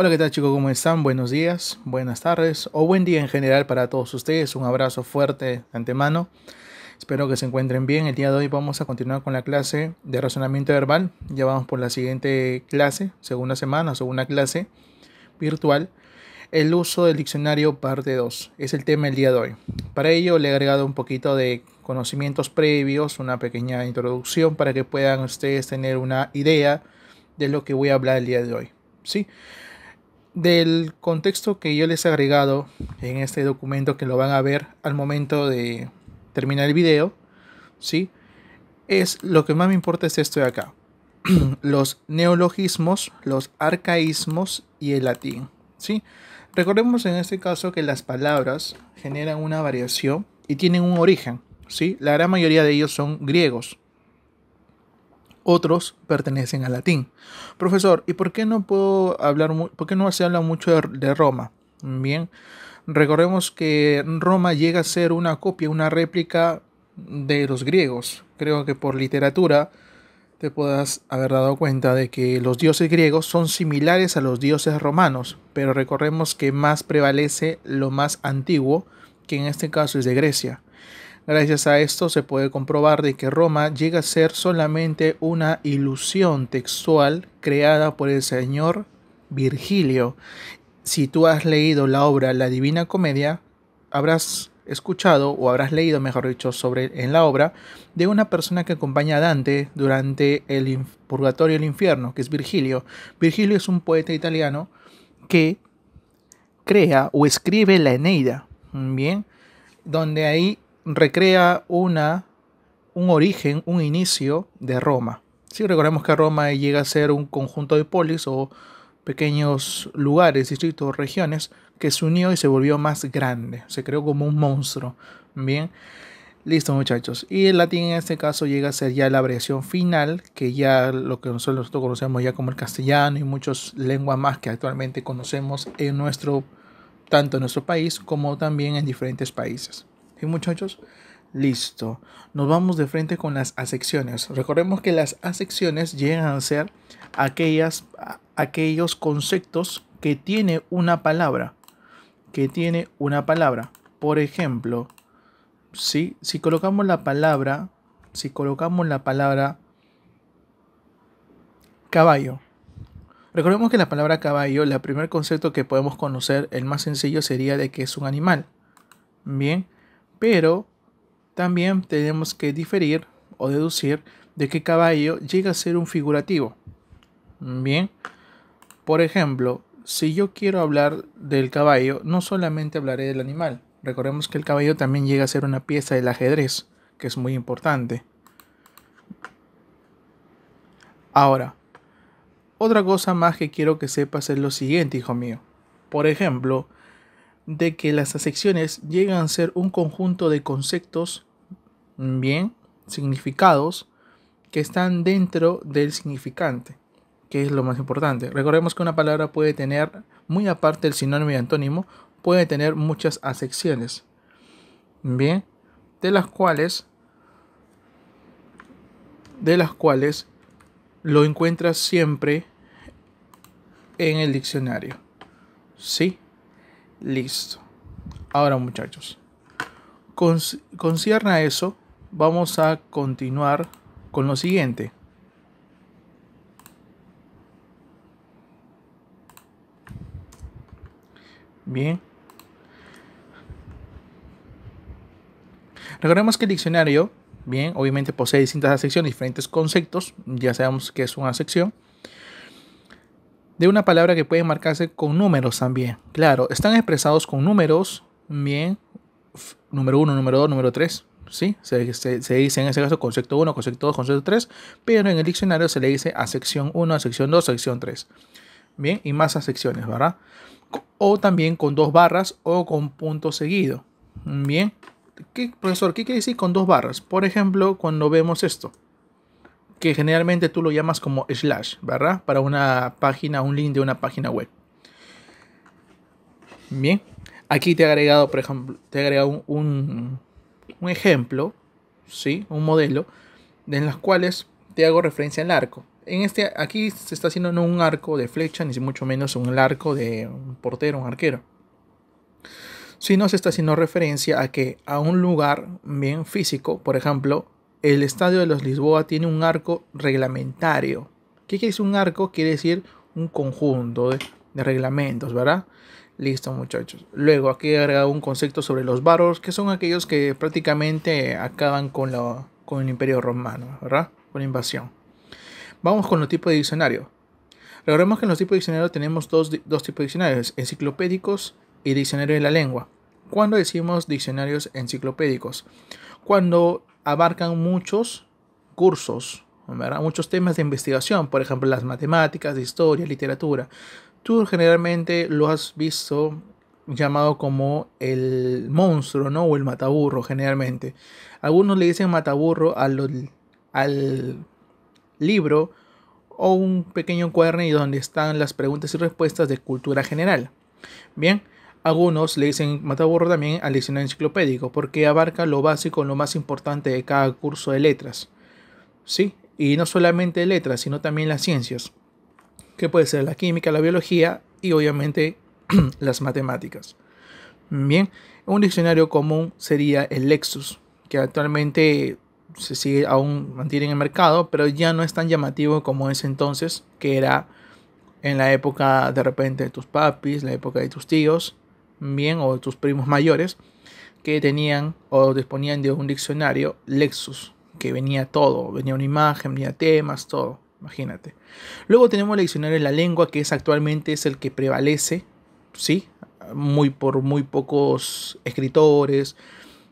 Hola, ¿qué tal chicos? ¿Cómo están? Buenos días, buenas tardes o buen día en general para todos ustedes. Un abrazo fuerte de antemano. Espero que se encuentren bien. El día de hoy vamos a continuar con la clase de razonamiento verbal. Ya vamos por la siguiente clase, segunda semana, segunda clase virtual. El uso del diccionario parte 2 es el tema el día de hoy. Para ello le he agregado un poquito de conocimientos previos, una pequeña introducción para que puedan ustedes tener una idea de lo que voy a hablar el día de hoy. ¿Sí? del contexto que yo les he agregado en este documento que lo van a ver al momento de terminar el video, ¿sí? Es lo que más me importa es esto de acá. los neologismos, los arcaísmos y el latín, ¿sí? Recordemos en este caso que las palabras generan una variación y tienen un origen, ¿sí? La gran mayoría de ellos son griegos, otros pertenecen al latín. Profesor, ¿y por qué no puedo hablar no se habla mucho de, de Roma? Bien, recordemos que Roma llega a ser una copia, una réplica de los griegos. Creo que por literatura te puedas haber dado cuenta de que los dioses griegos son similares a los dioses romanos, pero recordemos que más prevalece lo más antiguo, que en este caso es de Grecia. Gracias a esto se puede comprobar de que Roma llega a ser solamente una ilusión textual creada por el señor Virgilio. Si tú has leído la obra La Divina Comedia, habrás escuchado o habrás leído, mejor dicho, sobre en la obra de una persona que acompaña a Dante durante el purgatorio y el infierno, que es Virgilio. Virgilio es un poeta italiano que crea o escribe la Eneida, bien, donde ahí recrea una, un origen, un inicio de Roma. Si recordemos que Roma llega a ser un conjunto de polis o pequeños lugares, distritos, regiones, que se unió y se volvió más grande, se creó como un monstruo. Bien, listo muchachos. Y el latín en este caso llega a ser ya la variación final, que ya lo que nosotros conocemos ya como el castellano y muchas lenguas más que actualmente conocemos en nuestro, tanto en nuestro país como también en diferentes países. ¿Sí, muchachos? Listo. Nos vamos de frente con las asecciones. Recordemos que las asecciones llegan a ser aquellas, aquellos conceptos que tiene una palabra. Que tiene una palabra. Por ejemplo, si colocamos la palabra, si colocamos la palabra caballo. Recordemos que la palabra caballo, el primer concepto que podemos conocer, el más sencillo sería de que es un animal. Bien pero también tenemos que diferir o deducir de qué caballo llega a ser un figurativo. Bien, por ejemplo, si yo quiero hablar del caballo, no solamente hablaré del animal. Recordemos que el caballo también llega a ser una pieza del ajedrez, que es muy importante. Ahora, otra cosa más que quiero que sepas es lo siguiente, hijo mío. Por ejemplo, de que las acepciones llegan a ser un conjunto de conceptos, bien, significados, que están dentro del significante, que es lo más importante. Recordemos que una palabra puede tener, muy aparte del sinónimo y antónimo, puede tener muchas acepciones, bien, de las cuales, de las cuales lo encuentras siempre en el diccionario, ¿sí? Listo. Ahora muchachos, con, concierne a eso, vamos a continuar con lo siguiente. Bien. Recordemos que el diccionario, bien, obviamente posee distintas secciones, diferentes conceptos. Ya sabemos que es una sección de una palabra que puede marcarse con números también. Claro, están expresados con números, bien, número 1, número 2, número 3, ¿sí? Se, dice en ese caso concepto 1, concepto 2, concepto 3, pero en el diccionario se le dice a sección 1, a sección 2, a sección 3, bien, y más a secciones, ¿verdad? O también con dos barras o con punto seguido, bien. ¿Qué, profesor, ¿qué quiere decir con dos barras? Por ejemplo, cuando vemos esto que generalmente tú lo llamas como slash, ¿verdad? Para una página, un link de una página web. Bien, aquí te he agregado, por ejemplo, te he agregado un, ejemplo, ¿sí? Un modelo, en las cuales te hago referencia al arco. En este, aquí se está haciendo no un arco de flecha, ni mucho menos un arco de un portero, un arquero. Sino se está haciendo referencia a que a un lugar bien físico, por ejemplo, el estadio de los Lisboa tiene un arco reglamentario. ¿Qué es un arco? Quiere decir un conjunto de, reglamentos, ¿verdad? Listo, muchachos. Luego, aquí he agregado un concepto sobre los varos, que son aquellos que prácticamente acaban con, con el imperio romano, ¿verdad? Con la invasión. Vamos con los tipos de diccionario. Recordemos que en los tipos de diccionario tenemos dos, dos tipos de diccionarios, enciclopédicos y diccionario de la lengua. ¿Cuándo decimos diccionarios enciclopédicos? Cuando abarcan muchos cursos, muchos temas de investigación, por ejemplo, las matemáticas, historia, literatura. Tú generalmente lo has visto llamado como el monstruo, ¿no? O el mataburro, generalmente. Algunos le dicen mataburro al, al libro o un pequeño cuaderno donde están las preguntas y respuestas de cultura general. Bien, algunos le dicen mataburro también al diccionario enciclopédico, porque abarca lo básico, lo más importante de cada curso de letras. ¿Sí? Y no solamente letras, sino también las ciencias, que puede ser la química, la biología y obviamente las matemáticas. Bien, un diccionario común sería el Lexus, que actualmente se sigue aún mantiene en el mercado, pero ya no es tan llamativo como ese entonces, que era en la época de repente de tus papis, la época de tus tíos, bien, o tus primos mayores, que tenían o disponían de un diccionario Lexus, que venía todo, venía una imagen, venía temas, todo, imagínate. Luego tenemos el diccionario de la lengua, que es actualmente es el que prevalece, sí, muy por muy pocos escritores,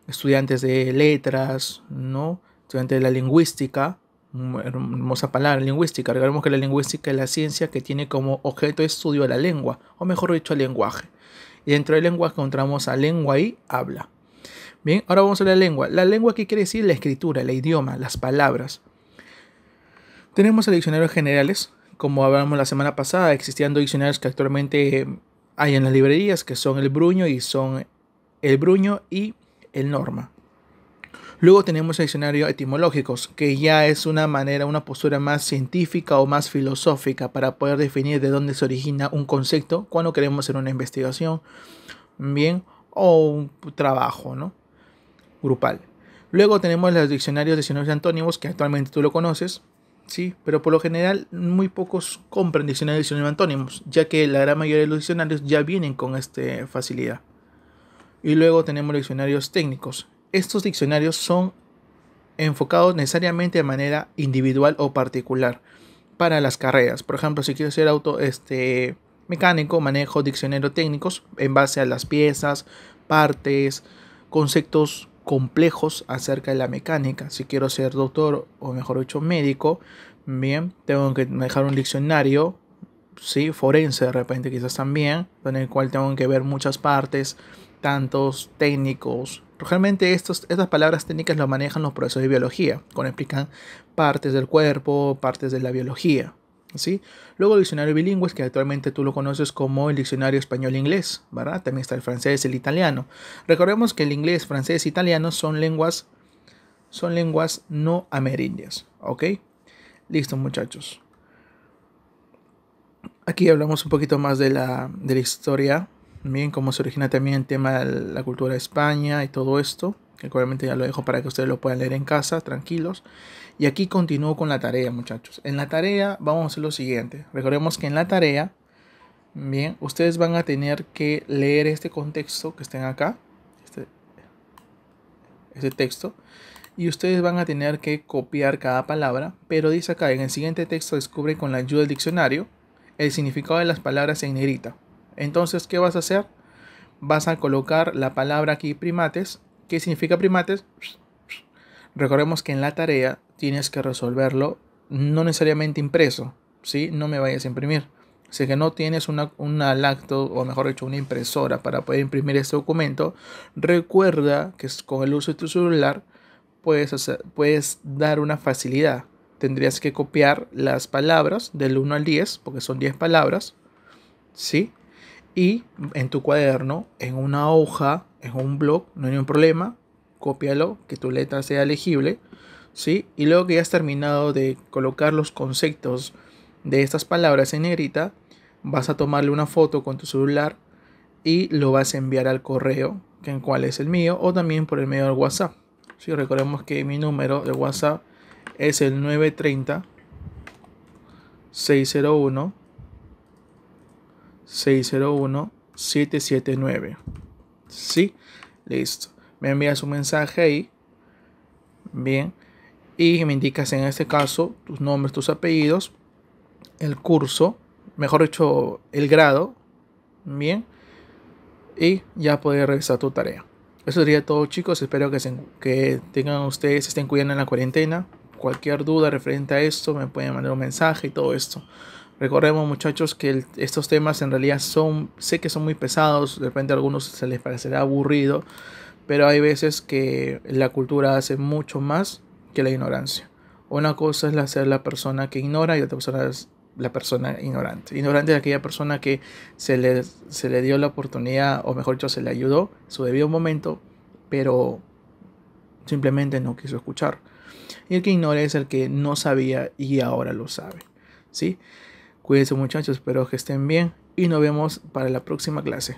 estudiantes de letras, ¿no? Estudiantes de la lingüística, mm, hermosa palabra, lingüística. Recordemos que la lingüística es la ciencia que tiene como objeto de estudio la lengua, o mejor dicho, el lenguaje. Y dentro de lenguas encontramos a lengua y habla. Bien, ahora vamos a la lengua. La lengua que quiere decir la escritura, el idioma, las palabras. Tenemos el diccionario generales. Como hablamos la semana pasada, existían dos diccionarios que actualmente hay en las librerías, que son el Bruño y son el Bruño y el Norma. Luego tenemos el diccionario etimológicos, que ya es una manera, una postura más científica o más filosófica para poder definir de dónde se origina un concepto cuando queremos hacer una investigación, bien, o un trabajo, ¿no? Grupal. Luego tenemos los diccionarios de diccionarios antónimos, que actualmente tú lo conoces, ¿sí? Pero por lo general muy pocos compran diccionarios de diccionarios antónimos, ya que la gran mayoría de los diccionarios ya vienen con esta facilidad. Y luego tenemos los diccionarios técnicos, estos diccionarios son enfocados necesariamente de manera individual o particular para las carreras. Por ejemplo, si quiero ser auto este, mecánico, manejo diccionario técnicos en base a las piezas, partes, conceptos complejos acerca de la mecánica. Si quiero ser doctor o mejor dicho médico, bien, tengo que manejar un diccionario, sí, forense de repente quizás también, en el cual tengo que ver muchas partes, tantos técnicos. Realmente estos, estas palabras técnicas las manejan los profesores de biología, cuando explican partes del cuerpo, partes de la biología. ¿sí? Luego el diccionario bilingües que actualmente tú lo conoces como el diccionario español-inglés, ¿verdad? También está el francés, el italiano. Recordemos que el inglés, francés e italiano son lenguas, son lenguas no amerindias, ¿ok? Listo muchachos. Aquí hablamos un poquito más de la, de la historia Bien, cómo se origina también el tema de la cultura de España y todo esto, que obviamente ya lo dejo para que ustedes lo puedan leer en casa, tranquilos. Y aquí continúo con la tarea, muchachos. En la tarea vamos a hacer lo siguiente. Recordemos que en la tarea, bien, ustedes van a tener que leer este contexto que estén acá, este, este texto, y ustedes van a tener que copiar cada palabra, pero dice acá, en el siguiente texto descubre con la ayuda del diccionario el significado de las palabras en negrita. Entonces, ¿qué vas a hacer? Vas a colocar la palabra aquí primates. ¿Qué significa primates? Recordemos que en la tarea tienes que resolverlo no necesariamente impreso, ¿sí? No me vayas a imprimir. Si que no tienes una, una lacto, o mejor dicho, una impresora para poder imprimir este documento, recuerda que con el uso de tu celular puedes, puedes dar una facilidad. Tendrías que copiar las palabras del 1 al 10, porque son 10 palabras, ¿sí? y en tu cuaderno, en una hoja, en un blog, no hay ningún problema, cópialo, que tu letra sea legible, ¿sí? Y luego que ya has terminado de colocar los conceptos de estas palabras en negrita, vas a tomarle una foto con tu celular y lo vas a enviar al correo, que en cual es el mío, o también por el medio del WhatsApp. Si recordemos que mi número de WhatsApp es el 930 601 601-779. Sí, listo. Me envías un mensaje ahí. Bien. Y me indicas en este caso tus nombres, tus apellidos, el curso, mejor dicho, el grado. Bien. Y ya regresar revisar tu tarea. Eso sería todo chicos. Espero que, que tengan ustedes, estén cuidando en la cuarentena. Cualquier duda referente a esto, me pueden mandar un mensaje y todo esto. Recordemos muchachos que estos temas en realidad son, sé que son muy pesados, de repente a algunos se les parecerá aburrido, pero hay veces que la cultura hace mucho más que la ignorancia. Una cosa es la, ser la persona que ignora y otra persona es la persona ignorante. Ignorante es aquella persona que se le, se le dio la oportunidad, o mejor dicho, se le ayudó su debido momento, pero simplemente no quiso escuchar. Y el que ignora es el que no sabía y ahora lo sabe. ¿Sí? Cuídense muchachos, espero que estén bien y nos vemos para la próxima clase.